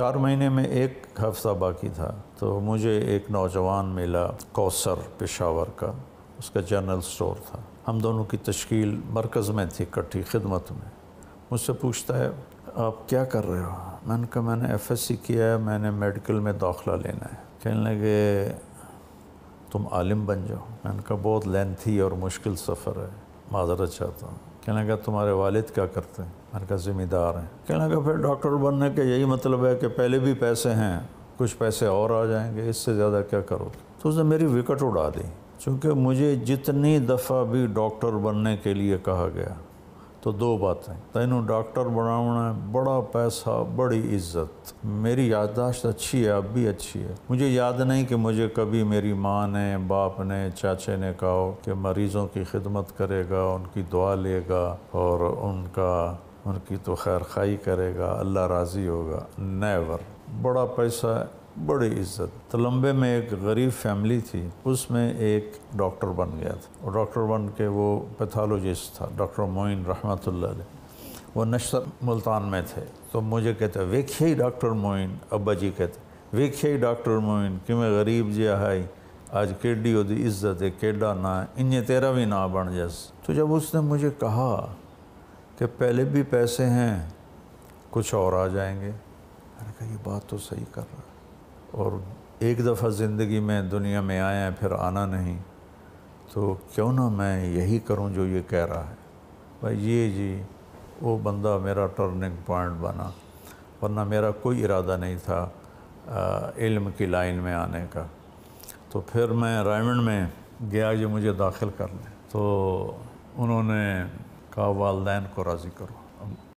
चार महीने में एक हफ्ता बाकी था तो मुझे एक नौजवान मिला कौसर पेशावर का उसका जनरल स्टोर था हम दोनों की तश्कील मरकज़ में थी इकट्ठी खिदमत में मुझसे पूछता है आप क्या कर रहे हो मैंने कहा मैंने एफ एस सी किया है मैंने मेडिकल में दाखिला लेना है कहने लगे तुम आलिम बन जाओ मैंने कहा बहुत लेंथी और मुश्किल सफ़र है माजरत चाहता हूँ कहने लगा तुम्हारे वालिद क्या करते हैं मैंने कहा ज़िम्मेदार हैं कहने लगा फिर डॉक्टर बनने के यही मतलब है कि पहले भी पैसे हैं कुछ पैसे और आ जाएंगे इससे ज़्यादा क्या करोगे तो उसने मेरी विकट उड़ा दी चूँकि मुझे जितनी दफ़ा भी डॉक्टर बनने के लिए कहा गया तो दो बातें तेनों डॉक्टर बनाना है बड़ा पैसा बड़ी इज्जत मेरी याददाश्त अच्छी है अब भी अच्छी है मुझे याद नहीं कि मुझे कभी मेरी माँ ने बाप ने चाचे ने कहा हो कि मरीज़ों की खिदमत करेगा उनकी दुआ लेगा और उनका उनकी तो खैर खाई करेगा अल्लाह राज़ी होगा नेवर बड़ा पैसा बड़ी इज्जत तो लंबे में एक गरीब फैमिली थी उसमें एक डॉक्टर बन गया था और डॉक्टर बन के वो पैथोलॉजिस्ट था डॉक्टर मोइन रहमत वो नशर मुल्तान में थे तो मुझे कहते वेखिए ही डॉक्टर मोइन अब्बा जी कहते वेखिए ही डॉक्टर मोइन कि मैं गरीब जी हाई आज केडी ओदी इज्जत है केडा ना इन तेरा भी ना बन जस तो जब उसने मुझे कहा कि पहले भी पैसे हैं कुछ और आ जाएंगे मैंने कहा ये बात तो सही कर रहा है और एक दफ़ा ज़िंदगी में दुनिया में आया फिर आना नहीं तो क्यों ना मैं यही करूं जो ये कह रहा है भाई ये जी वो बंदा मेरा टर्निंग पॉइंट बना वरना मेरा कोई इरादा नहीं था आ, इल्म की लाइन में आने का तो फिर मैं रायमंड में गया जो मुझे दाखिल कर लें तो उन्होंने कहा वालदेन को राज़ी करो